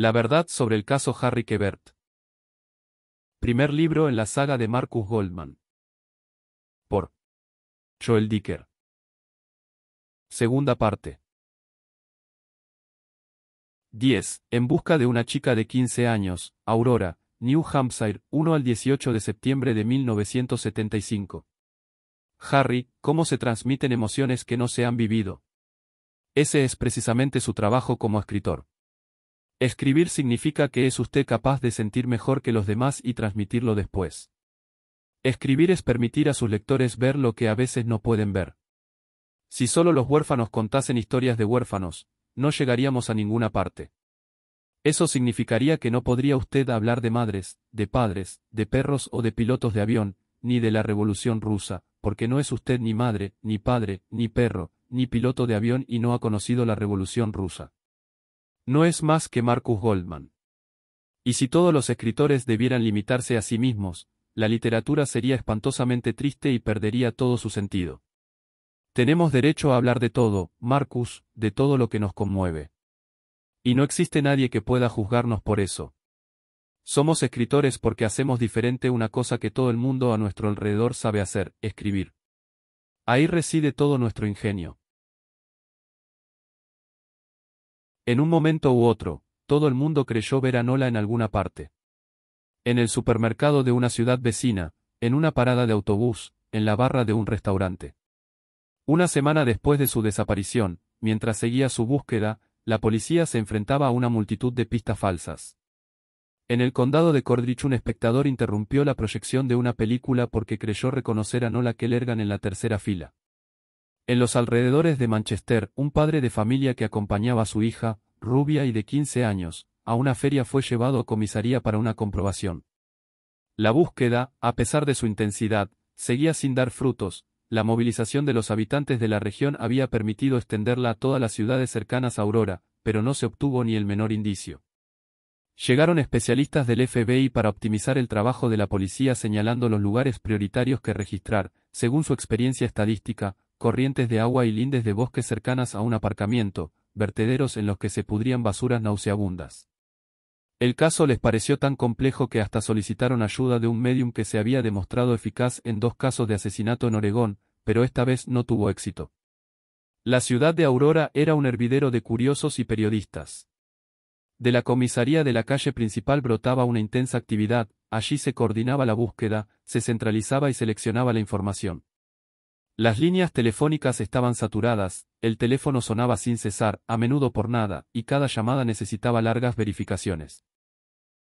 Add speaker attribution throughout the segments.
Speaker 1: La verdad sobre el caso Harry Quebert. Primer libro en la saga de Marcus Goldman. Por Joel Dicker. Segunda parte. 10. En busca de una chica de 15 años, Aurora, New Hampshire, 1 al 18 de septiembre de 1975. Harry, ¿cómo se transmiten emociones que no se han vivido? Ese es precisamente su trabajo como escritor. Escribir significa que es usted capaz de sentir mejor que los demás y transmitirlo después. Escribir es permitir a sus lectores ver lo que a veces no pueden ver. Si solo los huérfanos contasen historias de huérfanos, no llegaríamos a ninguna parte. Eso significaría que no podría usted hablar de madres, de padres, de perros o de pilotos de avión, ni de la Revolución rusa, porque no es usted ni madre, ni padre, ni perro, ni piloto de avión y no ha conocido la Revolución rusa no es más que Marcus Goldman. Y si todos los escritores debieran limitarse a sí mismos, la literatura sería espantosamente triste y perdería todo su sentido. Tenemos derecho a hablar de todo, Marcus, de todo lo que nos conmueve. Y no existe nadie que pueda juzgarnos por eso. Somos escritores porque hacemos diferente una cosa que todo el mundo a nuestro alrededor sabe hacer, escribir. Ahí reside todo nuestro ingenio. En un momento u otro, todo el mundo creyó ver a Nola en alguna parte. En el supermercado de una ciudad vecina, en una parada de autobús, en la barra de un restaurante. Una semana después de su desaparición, mientras seguía su búsqueda, la policía se enfrentaba a una multitud de pistas falsas. En el condado de Cordrich un espectador interrumpió la proyección de una película porque creyó reconocer a Nola Kellergan en la tercera fila. En los alrededores de Manchester, un padre de familia que acompañaba a su hija, rubia y de 15 años, a una feria fue llevado a comisaría para una comprobación. La búsqueda, a pesar de su intensidad, seguía sin dar frutos, la movilización de los habitantes de la región había permitido extenderla a todas las ciudades cercanas a Aurora, pero no se obtuvo ni el menor indicio. Llegaron especialistas del FBI para optimizar el trabajo de la policía señalando los lugares prioritarios que registrar, según su experiencia estadística, corrientes de agua y lindes de bosques cercanas a un aparcamiento, vertederos en los que se pudrían basuras nauseabundas. El caso les pareció tan complejo que hasta solicitaron ayuda de un medium que se había demostrado eficaz en dos casos de asesinato en Oregón, pero esta vez no tuvo éxito. La ciudad de Aurora era un hervidero de curiosos y periodistas. De la comisaría de la calle principal brotaba una intensa actividad, allí se coordinaba la búsqueda, se centralizaba y seleccionaba la información. Las líneas telefónicas estaban saturadas, el teléfono sonaba sin cesar, a menudo por nada, y cada llamada necesitaba largas verificaciones.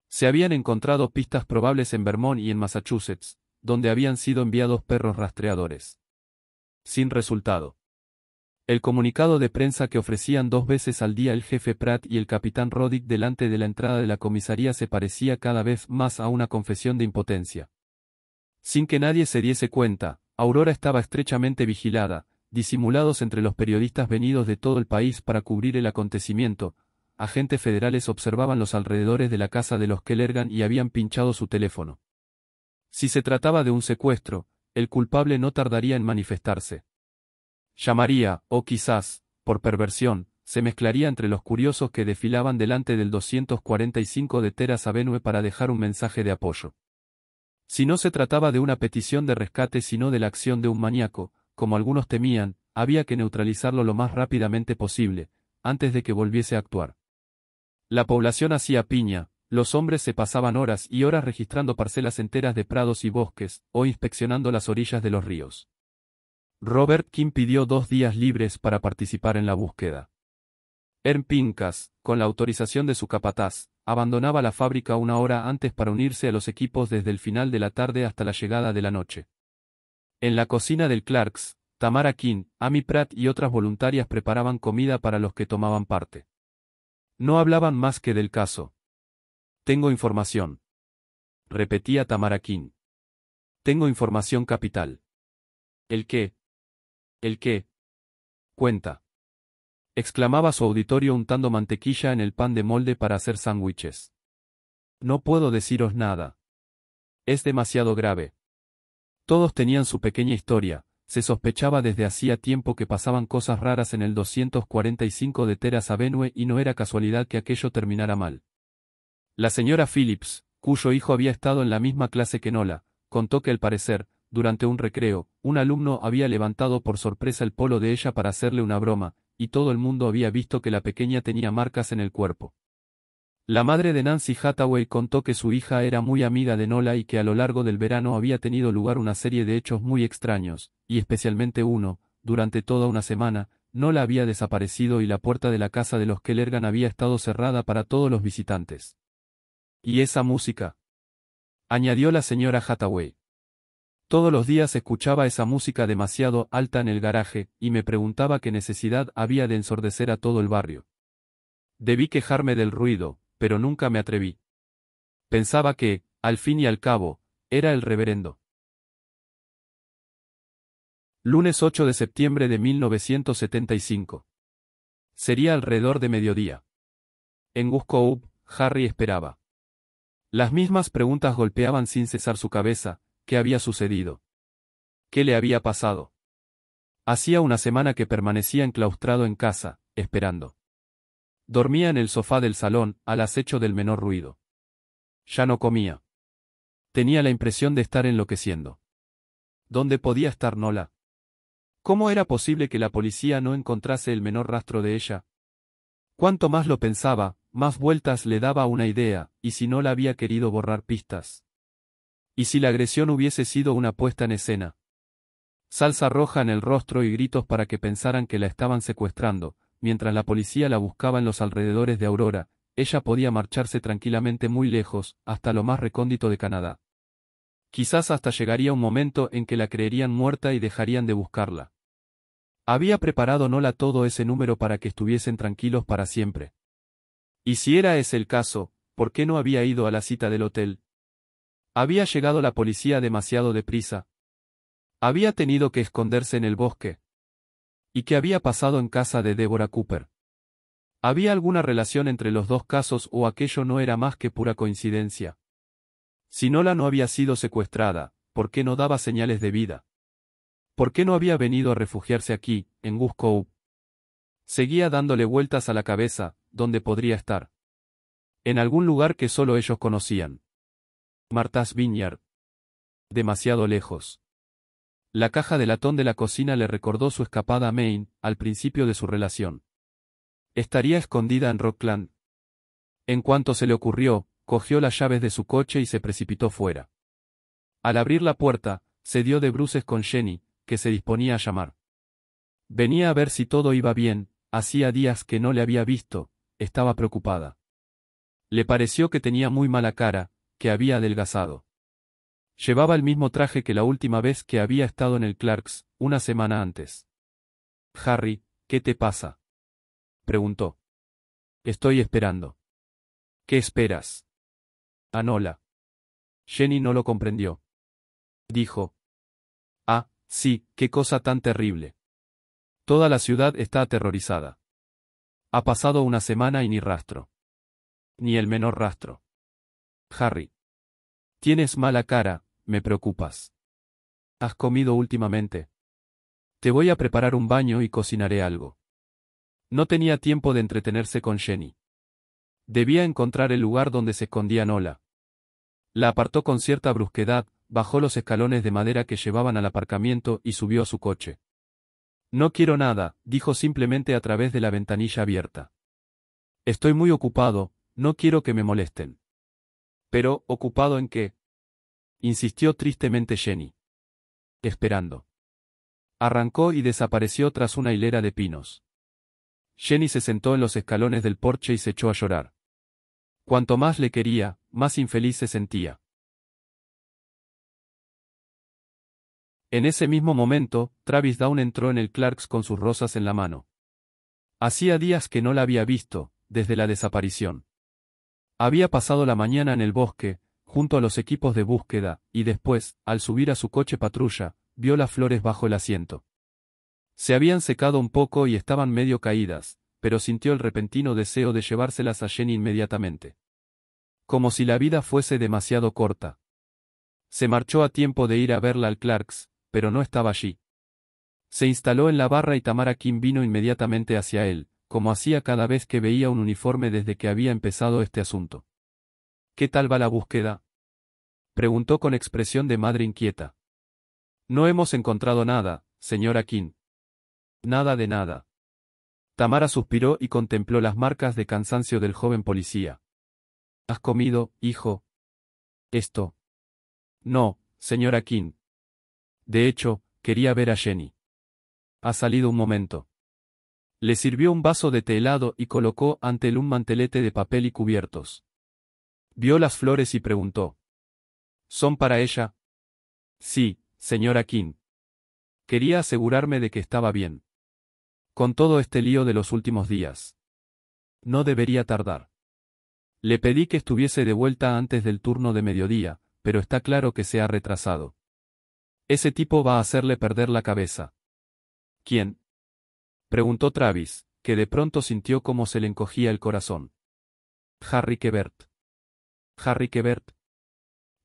Speaker 1: Se habían encontrado pistas probables en Vermont y en Massachusetts, donde habían sido enviados perros rastreadores. Sin resultado. El comunicado de prensa que ofrecían dos veces al día el jefe Pratt y el capitán Roddick delante de la entrada de la comisaría se parecía cada vez más a una confesión de impotencia. Sin que nadie se diese cuenta, Aurora estaba estrechamente vigilada, disimulados entre los periodistas venidos de todo el país para cubrir el acontecimiento, agentes federales observaban los alrededores de la casa de los Kellergan y habían pinchado su teléfono. Si se trataba de un secuestro, el culpable no tardaría en manifestarse. Llamaría, o quizás, por perversión, se mezclaría entre los curiosos que desfilaban delante del 245 de Teras Avenue para dejar un mensaje de apoyo. Si no se trataba de una petición de rescate sino de la acción de un maníaco, como algunos temían, había que neutralizarlo lo más rápidamente posible, antes de que volviese a actuar. La población hacía piña, los hombres se pasaban horas y horas registrando parcelas enteras de prados y bosques, o inspeccionando las orillas de los ríos. Robert King pidió dos días libres para participar en la búsqueda. Ern Pincas, con la autorización de su capataz, abandonaba la fábrica una hora antes para unirse a los equipos desde el final de la tarde hasta la llegada de la noche. En la cocina del Clarks, Tamara King, Amy Pratt y otras voluntarias preparaban comida para los que tomaban parte. No hablaban más que del caso. Tengo información. Repetía Tamara King. Tengo información capital. ¿El qué? ¿El qué? Cuenta exclamaba su auditorio untando mantequilla en el pan de molde para hacer sándwiches. No puedo deciros nada. Es demasiado grave. Todos tenían su pequeña historia, se sospechaba desde hacía tiempo que pasaban cosas raras en el 245 de Teras Avenue y no era casualidad que aquello terminara mal. La señora Phillips, cuyo hijo había estado en la misma clase que Nola, contó que al parecer, durante un recreo, un alumno había levantado por sorpresa el polo de ella para hacerle una broma, y todo el mundo había visto que la pequeña tenía marcas en el cuerpo. La madre de Nancy Hathaway contó que su hija era muy amiga de Nola y que a lo largo del verano había tenido lugar una serie de hechos muy extraños, y especialmente uno, durante toda una semana, Nola había desaparecido y la puerta de la casa de los Kellergan había estado cerrada para todos los visitantes. ¿Y esa música? añadió la señora Hathaway. Todos los días escuchaba esa música demasiado alta en el garaje, y me preguntaba qué necesidad había de ensordecer a todo el barrio. Debí quejarme del ruido, pero nunca me atreví. Pensaba que, al fin y al cabo, era el reverendo. Lunes 8 de septiembre de 1975. Sería alrededor de mediodía. En Guscoub, Harry esperaba. Las mismas preguntas golpeaban sin cesar su cabeza, ¿Qué había sucedido? ¿Qué le había pasado? Hacía una semana que permanecía enclaustrado en casa, esperando. Dormía en el sofá del salón, al acecho del menor ruido. Ya no comía. Tenía la impresión de estar enloqueciendo. ¿Dónde podía estar Nola? ¿Cómo era posible que la policía no encontrase el menor rastro de ella? Cuanto más lo pensaba, más vueltas le daba una idea, y si no la había querido borrar pistas, ¿Y si la agresión hubiese sido una puesta en escena? Salsa roja en el rostro y gritos para que pensaran que la estaban secuestrando, mientras la policía la buscaba en los alrededores de Aurora, ella podía marcharse tranquilamente muy lejos, hasta lo más recóndito de Canadá. Quizás hasta llegaría un momento en que la creerían muerta y dejarían de buscarla. Había preparado Nola todo ese número para que estuviesen tranquilos para siempre. Y si era ese el caso, ¿por qué no había ido a la cita del hotel, había llegado la policía demasiado deprisa. Había tenido que esconderse en el bosque. ¿Y qué había pasado en casa de Deborah Cooper? ¿Había alguna relación entre los dos casos o aquello no era más que pura coincidencia? Si Nola no había sido secuestrada, ¿por qué no daba señales de vida? ¿Por qué no había venido a refugiarse aquí, en Gusco? Seguía dándole vueltas a la cabeza, donde podría estar. En algún lugar que solo ellos conocían. Martas Vineyard. Demasiado lejos. La caja de latón de la cocina le recordó su escapada a Maine, al principio de su relación. Estaría escondida en Rockland. En cuanto se le ocurrió, cogió las llaves de su coche y se precipitó fuera. Al abrir la puerta, se dio de bruces con Jenny, que se disponía a llamar. Venía a ver si todo iba bien, hacía días que no le había visto, estaba preocupada. Le pareció que tenía muy mala cara, que había adelgazado. Llevaba el mismo traje que la última vez que había estado en el Clarks, una semana antes. Harry, ¿qué te pasa? preguntó. Estoy esperando. ¿Qué esperas? Anola. Jenny no lo comprendió. Dijo. Ah, sí, qué cosa tan terrible. Toda la ciudad está aterrorizada. Ha pasado una semana y ni rastro. Ni el menor rastro. Harry. Tienes mala cara, me preocupas. ¿Has comido últimamente? Te voy a preparar un baño y cocinaré algo. No tenía tiempo de entretenerse con Jenny. Debía encontrar el lugar donde se escondía Nola. La apartó con cierta brusquedad, bajó los escalones de madera que llevaban al aparcamiento y subió a su coche. No quiero nada, dijo simplemente a través de la ventanilla abierta. Estoy muy ocupado, no quiero que me molesten. Pero, ¿ocupado en qué? insistió tristemente Jenny. Esperando. Arrancó y desapareció tras una hilera de pinos. Jenny se sentó en los escalones del porche y se echó a llorar. Cuanto más le quería, más infeliz se sentía. En ese mismo momento, Travis Down entró en el Clarks con sus rosas en la mano. Hacía días que no la había visto, desde la desaparición. Había pasado la mañana en el bosque, junto a los equipos de búsqueda, y después, al subir a su coche patrulla, vio las flores bajo el asiento. Se habían secado un poco y estaban medio caídas, pero sintió el repentino deseo de llevárselas a Jenny inmediatamente. Como si la vida fuese demasiado corta. Se marchó a tiempo de ir a verla al Clarks, pero no estaba allí. Se instaló en la barra y Tamara Kim vino inmediatamente hacia él, como hacía cada vez que veía un uniforme desde que había empezado este asunto. ¿Qué tal va la búsqueda? preguntó con expresión de madre inquieta. No hemos encontrado nada, señora King. Nada de nada. Tamara suspiró y contempló las marcas de cansancio del joven policía. ¿Has comido, hijo? Esto. No, señora King. De hecho, quería ver a Jenny. Ha salido un momento. Le sirvió un vaso de té helado y colocó ante él un mantelete de papel y cubiertos. Vio las flores y preguntó. ¿Son para ella? Sí, señora King. Quería asegurarme de que estaba bien. Con todo este lío de los últimos días. No debería tardar. Le pedí que estuviese de vuelta antes del turno de mediodía, pero está claro que se ha retrasado. Ese tipo va a hacerle perder la cabeza. ¿Quién? Preguntó Travis, que de pronto sintió como se le encogía el corazón. Harry Kebert. Harry Kebert.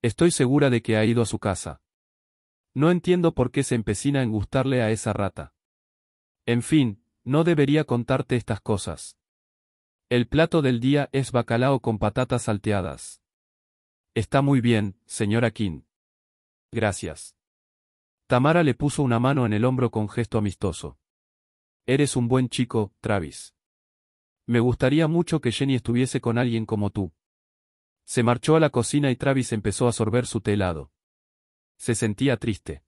Speaker 1: Estoy segura de que ha ido a su casa. No entiendo por qué se empecina en gustarle a esa rata. En fin, no debería contarte estas cosas. El plato del día es bacalao con patatas salteadas. Está muy bien, señora King. Gracias. Tamara le puso una mano en el hombro con gesto amistoso. Eres un buen chico, Travis. Me gustaría mucho que Jenny estuviese con alguien como tú. Se marchó a la cocina y Travis empezó a sorber su telado. Se sentía triste.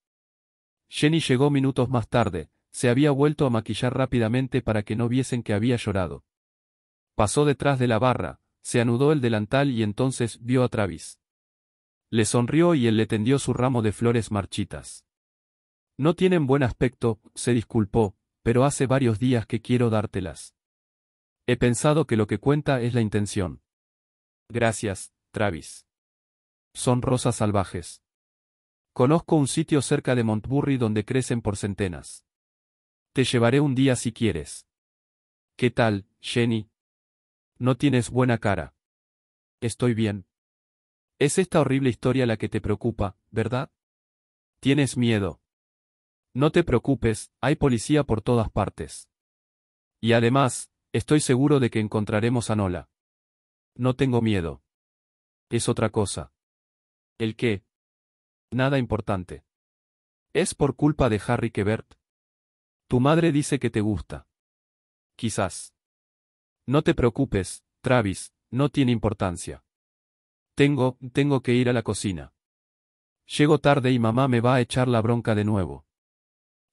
Speaker 1: Jenny llegó minutos más tarde, se había vuelto a maquillar rápidamente para que no viesen que había llorado. Pasó detrás de la barra, se anudó el delantal y entonces vio a Travis. Le sonrió y él le tendió su ramo de flores marchitas. No tienen buen aspecto, se disculpó, pero hace varios días que quiero dártelas. He pensado que lo que cuenta es la intención. Gracias, Travis. Son rosas salvajes. Conozco un sitio cerca de Montbury donde crecen por centenas. Te llevaré un día si quieres. ¿Qué tal, Jenny? No tienes buena cara. Estoy bien. Es esta horrible historia la que te preocupa, ¿verdad? Tienes miedo. No te preocupes, hay policía por todas partes. Y además, estoy seguro de que encontraremos a Nola. No tengo miedo. Es otra cosa. ¿El qué? Nada importante. Es por culpa de Harry kevert Tu madre dice que te gusta. Quizás. No te preocupes, Travis, no tiene importancia. Tengo, tengo que ir a la cocina. Llego tarde y mamá me va a echar la bronca de nuevo.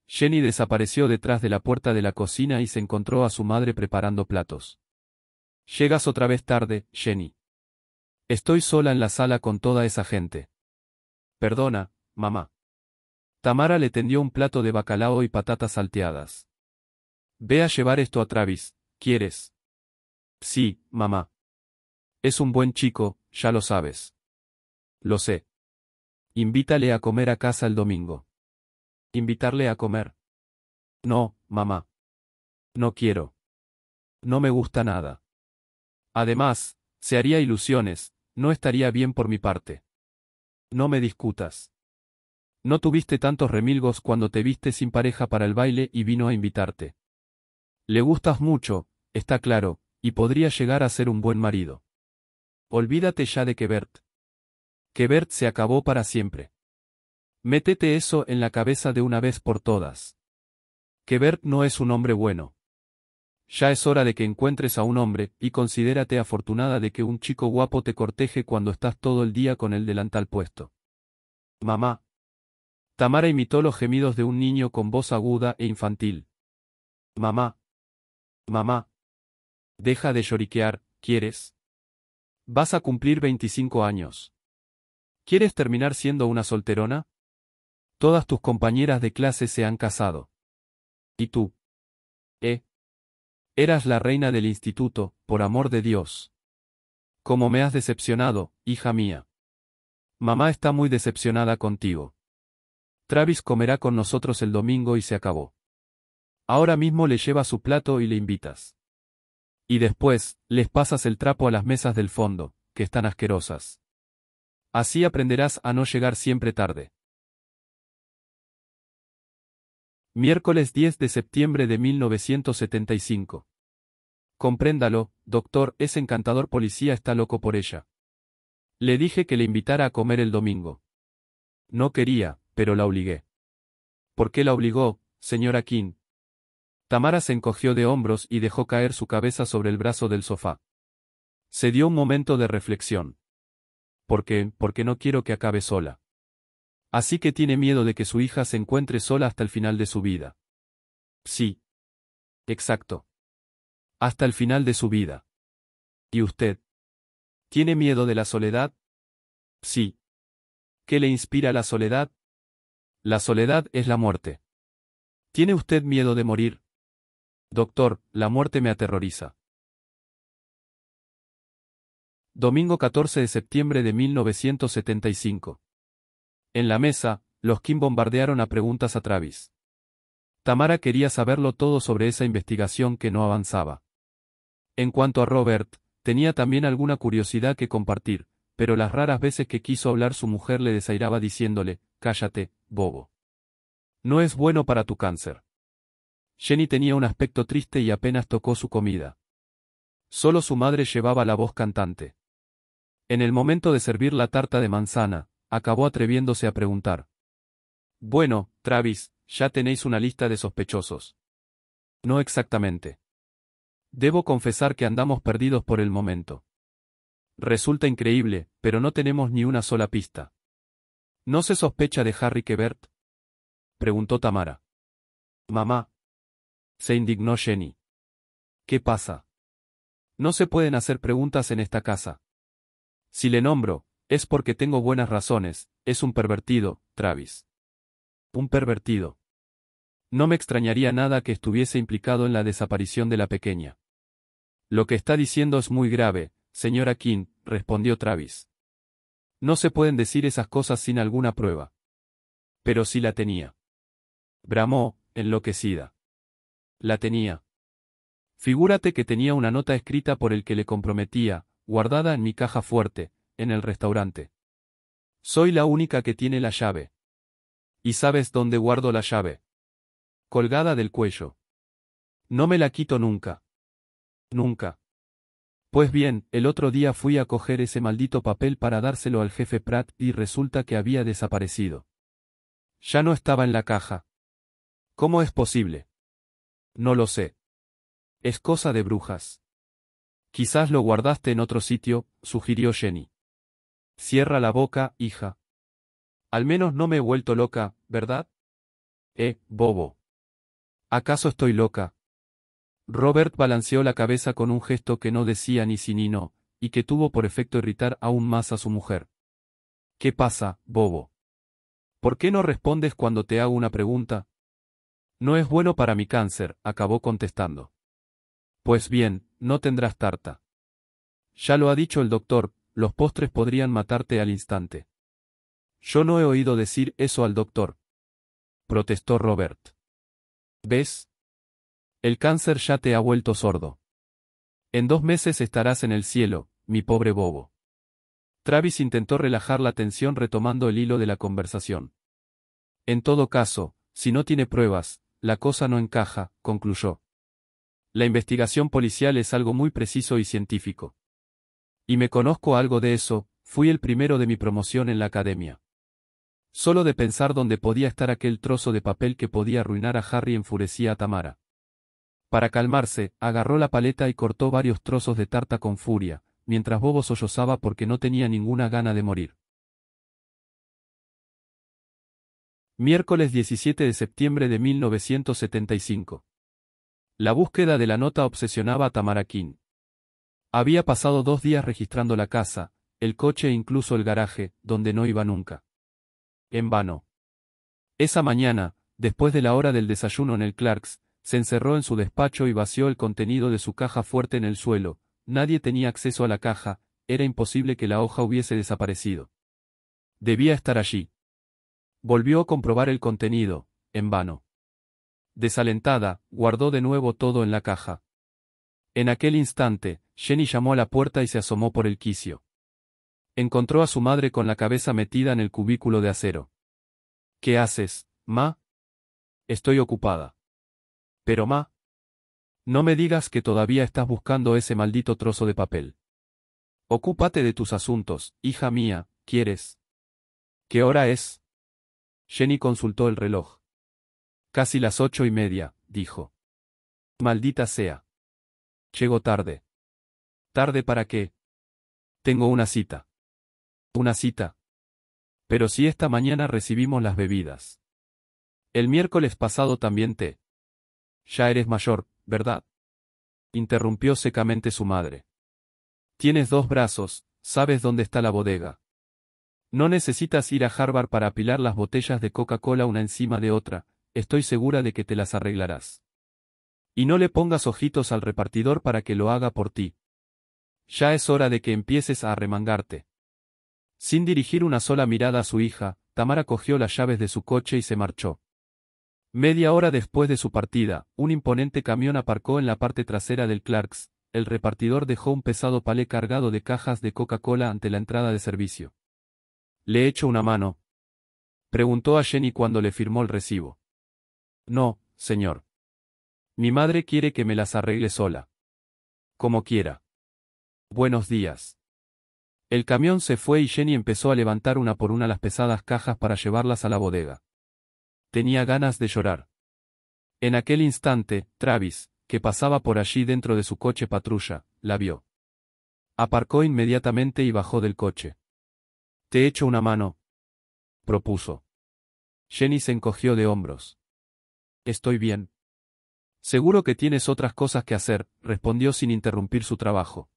Speaker 1: Jenny desapareció detrás de la puerta de la cocina y se encontró a su madre preparando platos. Llegas otra vez tarde, Jenny. Estoy sola en la sala con toda esa gente. Perdona, mamá. Tamara le tendió un plato de bacalao y patatas salteadas. Ve a llevar esto a Travis, ¿quieres? Sí, mamá. Es un buen chico, ya lo sabes. Lo sé. Invítale a comer a casa el domingo. Invitarle a comer. No, mamá. No quiero. No me gusta nada. Además, se haría ilusiones, no estaría bien por mi parte. No me discutas. No tuviste tantos remilgos cuando te viste sin pareja para el baile y vino a invitarte. Le gustas mucho, está claro, y podría llegar a ser un buen marido. Olvídate ya de Quebert. Quebert se acabó para siempre. Métete eso en la cabeza de una vez por todas. Que Bert no es un hombre bueno. Ya es hora de que encuentres a un hombre, y considérate afortunada de que un chico guapo te corteje cuando estás todo el día con el delantal puesto. Mamá. Tamara imitó los gemidos de un niño con voz aguda e infantil. Mamá. Mamá. Deja de lloriquear, ¿quieres? Vas a cumplir 25 años. ¿Quieres terminar siendo una solterona? Todas tus compañeras de clase se han casado. ¿Y tú? ¿Eh? Eras la reina del instituto, por amor de Dios. Cómo me has decepcionado, hija mía. Mamá está muy decepcionada contigo. Travis comerá con nosotros el domingo y se acabó. Ahora mismo le llevas su plato y le invitas. Y después, les pasas el trapo a las mesas del fondo, que están asquerosas. Así aprenderás a no llegar siempre tarde. Miércoles 10 de septiembre de 1975. Compréndalo, doctor, ese encantador policía está loco por ella. Le dije que le invitara a comer el domingo. No quería, pero la obligué. ¿Por qué la obligó, señora King? Tamara se encogió de hombros y dejó caer su cabeza sobre el brazo del sofá. Se dio un momento de reflexión. ¿Por qué? Porque no quiero que acabe sola. Así que tiene miedo de que su hija se encuentre sola hasta el final de su vida. Sí. Exacto. Hasta el final de su vida. ¿Y usted? ¿Tiene miedo de la soledad? Sí. ¿Qué le inspira la soledad? La soledad es la muerte. ¿Tiene usted miedo de morir? Doctor, la muerte me aterroriza. Domingo 14 de septiembre de 1975. En la mesa, los Kim bombardearon a preguntas a Travis. Tamara quería saberlo todo sobre esa investigación que no avanzaba. En cuanto a Robert, tenía también alguna curiosidad que compartir, pero las raras veces que quiso hablar su mujer le desairaba diciéndole, cállate, bobo. No es bueno para tu cáncer. Jenny tenía un aspecto triste y apenas tocó su comida. Solo su madre llevaba la voz cantante. En el momento de servir la tarta de manzana, acabó atreviéndose a preguntar. Bueno, Travis, ya tenéis una lista de sospechosos. No exactamente. Debo confesar que andamos perdidos por el momento. Resulta increíble, pero no tenemos ni una sola pista. ¿No se sospecha de Harry Quebert? preguntó Tamara. Mamá. Se indignó Jenny. ¿Qué pasa? No se pueden hacer preguntas en esta casa. Si le nombro, es porque tengo buenas razones, es un pervertido, Travis. Un pervertido. No me extrañaría nada que estuviese implicado en la desaparición de la pequeña. Lo que está diciendo es muy grave, señora King, respondió Travis. No se pueden decir esas cosas sin alguna prueba. Pero sí la tenía. Bramó, enloquecida. La tenía. Figúrate que tenía una nota escrita por el que le comprometía, guardada en mi caja fuerte, en el restaurante. Soy la única que tiene la llave. ¿Y sabes dónde guardo la llave? Colgada del cuello. No me la quito nunca. Nunca. Pues bien, el otro día fui a coger ese maldito papel para dárselo al jefe Pratt y resulta que había desaparecido. Ya no estaba en la caja. ¿Cómo es posible? No lo sé. Es cosa de brujas. Quizás lo guardaste en otro sitio, sugirió Jenny. Cierra la boca, hija. Al menos no me he vuelto loca, ¿verdad? Eh, bobo. ¿Acaso estoy loca? Robert balanceó la cabeza con un gesto que no decía ni sí ni no, y que tuvo por efecto irritar aún más a su mujer. ¿Qué pasa, bobo? ¿Por qué no respondes cuando te hago una pregunta? No es bueno para mi cáncer, acabó contestando. Pues bien, no tendrás tarta. Ya lo ha dicho el doctor, los postres podrían matarte al instante. Yo no he oído decir eso al doctor. Protestó Robert. ¿Ves? El cáncer ya te ha vuelto sordo. En dos meses estarás en el cielo, mi pobre bobo. Travis intentó relajar la tensión retomando el hilo de la conversación. En todo caso, si no tiene pruebas, la cosa no encaja, concluyó. La investigación policial es algo muy preciso y científico. Y me conozco algo de eso, fui el primero de mi promoción en la academia. Solo de pensar dónde podía estar aquel trozo de papel que podía arruinar a Harry enfurecía a Tamara. Para calmarse, agarró la paleta y cortó varios trozos de tarta con furia, mientras Bobo sollozaba porque no tenía ninguna gana de morir. Miércoles 17 de septiembre de 1975. La búsqueda de la nota obsesionaba a Tamara King. Había pasado dos días registrando la casa, el coche e incluso el garaje, donde no iba nunca. En vano. Esa mañana, después de la hora del desayuno en el Clarks, se encerró en su despacho y vació el contenido de su caja fuerte en el suelo, nadie tenía acceso a la caja, era imposible que la hoja hubiese desaparecido. Debía estar allí. Volvió a comprobar el contenido, en vano. Desalentada, guardó de nuevo todo en la caja. En aquel instante, Jenny llamó a la puerta y se asomó por el quicio. Encontró a su madre con la cabeza metida en el cubículo de acero. ¿Qué haces, ma? Estoy ocupada. Pero ma. No me digas que todavía estás buscando ese maldito trozo de papel. Ocúpate de tus asuntos, hija mía, ¿quieres? ¿Qué hora es? Jenny consultó el reloj. Casi las ocho y media, dijo. Maldita sea. Llego tarde. ¿Tarde para qué? Tengo una cita. Una cita. Pero si esta mañana recibimos las bebidas. El miércoles pasado también te. Ya eres mayor, ¿verdad? Interrumpió secamente su madre. Tienes dos brazos, sabes dónde está la bodega. No necesitas ir a Harvard para apilar las botellas de Coca-Cola una encima de otra, estoy segura de que te las arreglarás. Y no le pongas ojitos al repartidor para que lo haga por ti. Ya es hora de que empieces a arremangarte. Sin dirigir una sola mirada a su hija, Tamara cogió las llaves de su coche y se marchó. Media hora después de su partida, un imponente camión aparcó en la parte trasera del Clarks, el repartidor dejó un pesado palé cargado de cajas de Coca-Cola ante la entrada de servicio. ¿Le echo una mano? Preguntó a Jenny cuando le firmó el recibo. No, señor. Mi madre quiere que me las arregle sola. Como quiera. Buenos días. El camión se fue y Jenny empezó a levantar una por una las pesadas cajas para llevarlas a la bodega. Tenía ganas de llorar. En aquel instante, Travis, que pasaba por allí dentro de su coche patrulla, la vio. Aparcó inmediatamente y bajó del coche. Te echo una mano. propuso. Jenny se encogió de hombros. Estoy bien. Seguro que tienes otras cosas que hacer, respondió sin interrumpir su trabajo.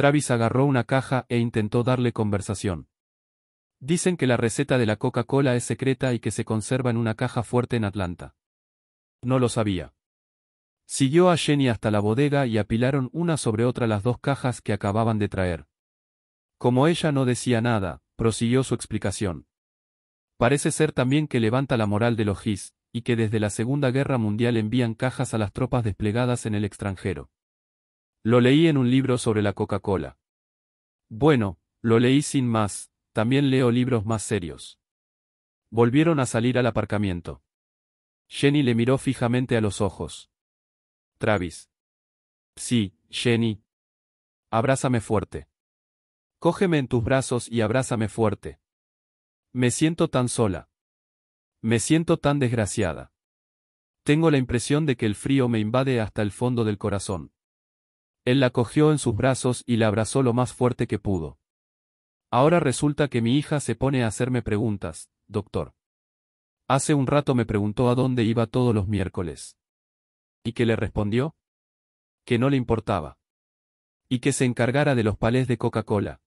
Speaker 1: Travis agarró una caja e intentó darle conversación. Dicen que la receta de la Coca-Cola es secreta y que se conserva en una caja fuerte en Atlanta. No lo sabía. Siguió a Jenny hasta la bodega y apilaron una sobre otra las dos cajas que acababan de traer. Como ella no decía nada, prosiguió su explicación. Parece ser también que levanta la moral de los GIS, y que desde la Segunda Guerra Mundial envían cajas a las tropas desplegadas en el extranjero. Lo leí en un libro sobre la Coca-Cola. Bueno, lo leí sin más, también leo libros más serios. Volvieron a salir al aparcamiento. Jenny le miró fijamente a los ojos. Travis. Sí, Jenny. Abrázame fuerte. Cógeme en tus brazos y abrázame fuerte. Me siento tan sola. Me siento tan desgraciada. Tengo la impresión de que el frío me invade hasta el fondo del corazón. Él la cogió en sus brazos y la abrazó lo más fuerte que pudo. Ahora resulta que mi hija se pone a hacerme preguntas, doctor. Hace un rato me preguntó a dónde iba todos los miércoles. ¿Y qué le respondió? Que no le importaba. Y que se encargara de los palés de Coca-Cola.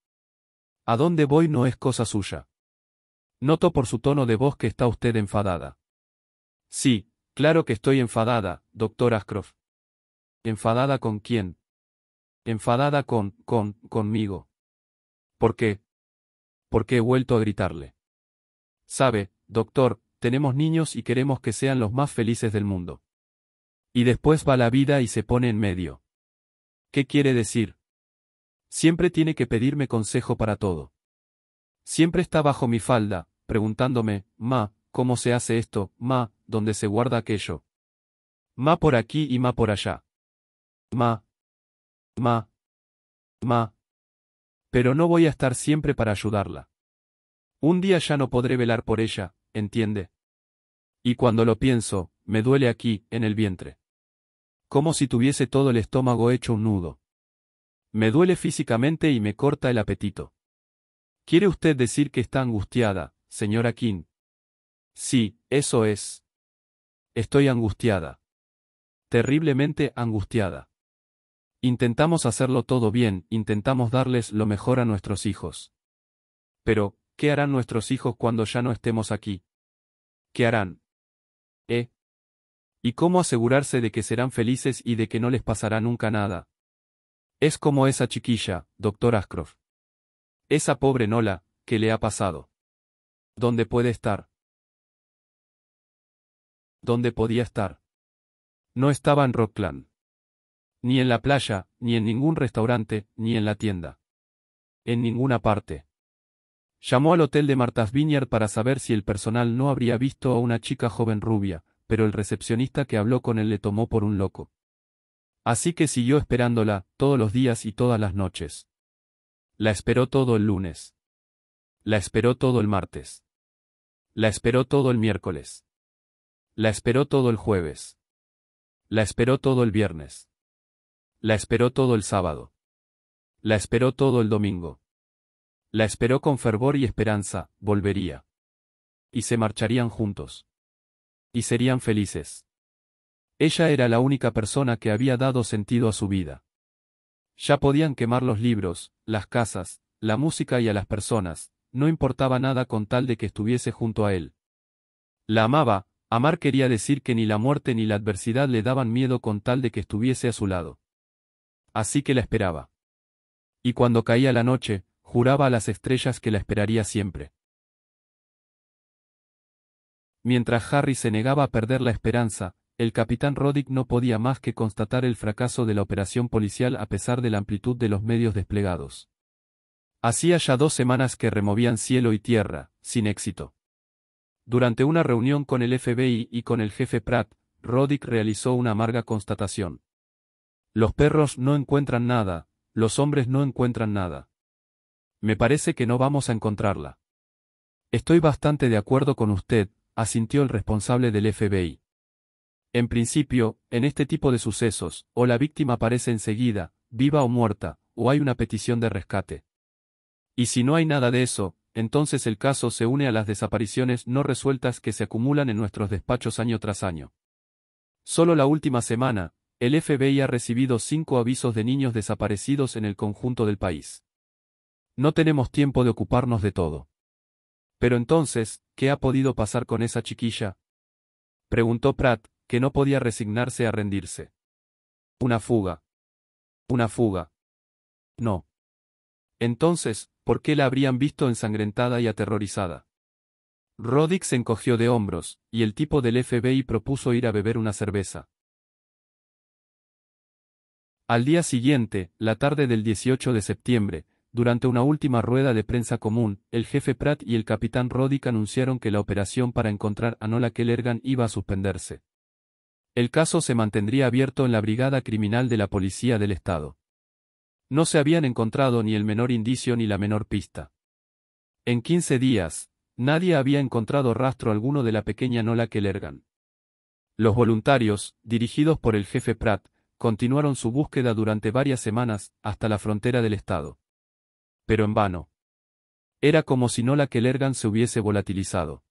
Speaker 1: A dónde voy no es cosa suya. Noto por su tono de voz que está usted enfadada. Sí, claro que estoy enfadada, doctor Ashcroft. ¿Enfadada con quién? enfadada con, con, conmigo. ¿Por qué? Porque he vuelto a gritarle. Sabe, doctor, tenemos niños y queremos que sean los más felices del mundo. Y después va la vida y se pone en medio. ¿Qué quiere decir? Siempre tiene que pedirme consejo para todo. Siempre está bajo mi falda, preguntándome, ma, ¿cómo se hace esto, ma, dónde se guarda aquello? Ma por aquí y ma por allá. Ma, Ma. Ma. Pero no voy a estar siempre para ayudarla. Un día ya no podré velar por ella, ¿entiende? Y cuando lo pienso, me duele aquí, en el vientre. Como si tuviese todo el estómago hecho un nudo. Me duele físicamente y me corta el apetito. ¿Quiere usted decir que está angustiada, señora King? Sí, eso es. Estoy angustiada. Terriblemente angustiada. Intentamos hacerlo todo bien, intentamos darles lo mejor a nuestros hijos. Pero, ¿qué harán nuestros hijos cuando ya no estemos aquí? ¿Qué harán? ¿Eh? ¿Y cómo asegurarse de que serán felices y de que no les pasará nunca nada? Es como esa chiquilla, doctor Ashcroft. Esa pobre Nola, ¿qué le ha pasado. ¿Dónde puede estar? ¿Dónde podía estar? No estaba en Rockland. Ni en la playa, ni en ningún restaurante, ni en la tienda. En ninguna parte. Llamó al hotel de Martha's Vineyard para saber si el personal no habría visto a una chica joven rubia, pero el recepcionista que habló con él le tomó por un loco. Así que siguió esperándola, todos los días y todas las noches. La esperó todo el lunes. La esperó todo el martes. La esperó todo el miércoles. La esperó todo el jueves. La esperó todo el viernes. La esperó todo el sábado. La esperó todo el domingo. La esperó con fervor y esperanza, volvería. Y se marcharían juntos. Y serían felices. Ella era la única persona que había dado sentido a su vida. Ya podían quemar los libros, las casas, la música y a las personas, no importaba nada con tal de que estuviese junto a él. La amaba, amar quería decir que ni la muerte ni la adversidad le daban miedo con tal de que estuviese a su lado así que la esperaba. Y cuando caía la noche, juraba a las estrellas que la esperaría siempre. Mientras Harry se negaba a perder la esperanza, el capitán Roddick no podía más que constatar el fracaso de la operación policial a pesar de la amplitud de los medios desplegados. Hacía ya dos semanas que removían cielo y tierra, sin éxito. Durante una reunión con el FBI y con el jefe Pratt, Roddick realizó una amarga constatación. Los perros no encuentran nada, los hombres no encuentran nada. Me parece que no vamos a encontrarla. Estoy bastante de acuerdo con usted, asintió el responsable del FBI. En principio, en este tipo de sucesos, o la víctima aparece enseguida, viva o muerta, o hay una petición de rescate. Y si no hay nada de eso, entonces el caso se une a las desapariciones no resueltas que se acumulan en nuestros despachos año tras año. Solo la última semana, el FBI ha recibido cinco avisos de niños desaparecidos en el conjunto del país. No tenemos tiempo de ocuparnos de todo. Pero entonces, ¿qué ha podido pasar con esa chiquilla? Preguntó Pratt, que no podía resignarse a rendirse. Una fuga. Una fuga. No. Entonces, ¿por qué la habrían visto ensangrentada y aterrorizada? Roddick se encogió de hombros, y el tipo del FBI propuso ir a beber una cerveza. Al día siguiente, la tarde del 18 de septiembre, durante una última rueda de prensa común, el jefe Pratt y el capitán Roddick anunciaron que la operación para encontrar a Nola Kellergan iba a suspenderse. El caso se mantendría abierto en la Brigada Criminal de la Policía del Estado. No se habían encontrado ni el menor indicio ni la menor pista. En 15 días, nadie había encontrado rastro alguno de la pequeña Nola Kellergan. Los voluntarios, dirigidos por el jefe Pratt, continuaron su búsqueda durante varias semanas, hasta la frontera del estado. Pero en vano. Era como si no la Kelergan se hubiese volatilizado.